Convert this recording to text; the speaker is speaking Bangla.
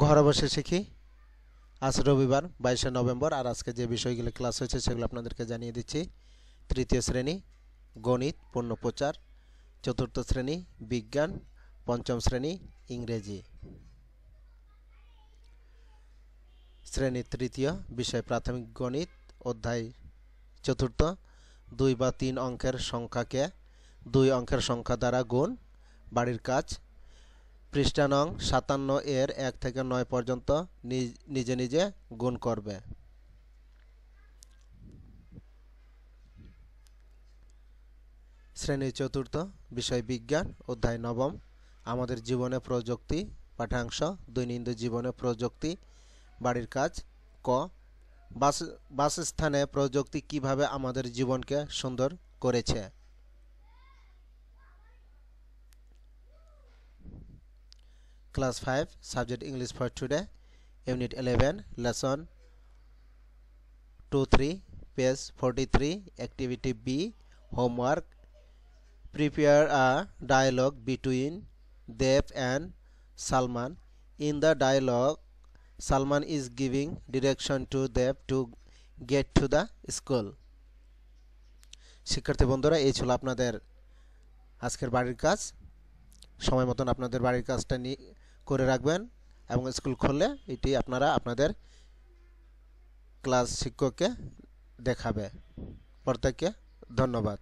ঘরে বসে শিখি আজ রবিবার বাইশে নভেম্বর আর আজকে যে বিষয়গুলো ক্লাস হয়েছে সেগুলো আপনাদেরকে জানিয়ে দিচ্ছি তৃতীয় শ্রেণী গণিত পণ্যপ্রচার চতুর্থ শ্রেণী বিজ্ঞান পঞ্চম শ্রেণী ইংরেজি শ্রেণী তৃতীয় বিষয় প্রাথমিক গণিত অধ্যায় চতুর্থ দুই বা তিন অঙ্কের সংখ্যাকে দুই অঙ্কের সংখ্যা দ্বারা গুণ বাড়ির কাজ পৃষ্ঠা নং সাতান্ন এর এক থেকে নয় পর্যন্ত নিজে নিজে গুণ করবে শ্রেণী চতুর্থ বিষয় বিজ্ঞান অধ্যায় নবম আমাদের জীবনে প্রযুক্তি পাঠাংশ দৈনন্দিন জীবনে প্রযুক্তি বাড়ির কাজ ক বাস বাসস্থানে প্রযুক্তি কিভাবে আমাদের জীবনকে সুন্দর করেছে class 5 subject english for today unit 11 lesson 2 3 page 43 activity b homework prepare a dialogue between dev and salman in the dialogue salman is giving direction to dev to get to the school শিক্ষার্থী বন্ধুরা এই ছিল আপনাদের আজকের বাড়ির কাজ সময় মতন আপনাদের বাড়ির কাজটা নিয়ে করে রাখবেন এবং স্কুল খুললে এটি আপনারা আপনাদের ক্লাস শিক্ষককে দেখাবে প্রত্যেককে ধন্যবাদ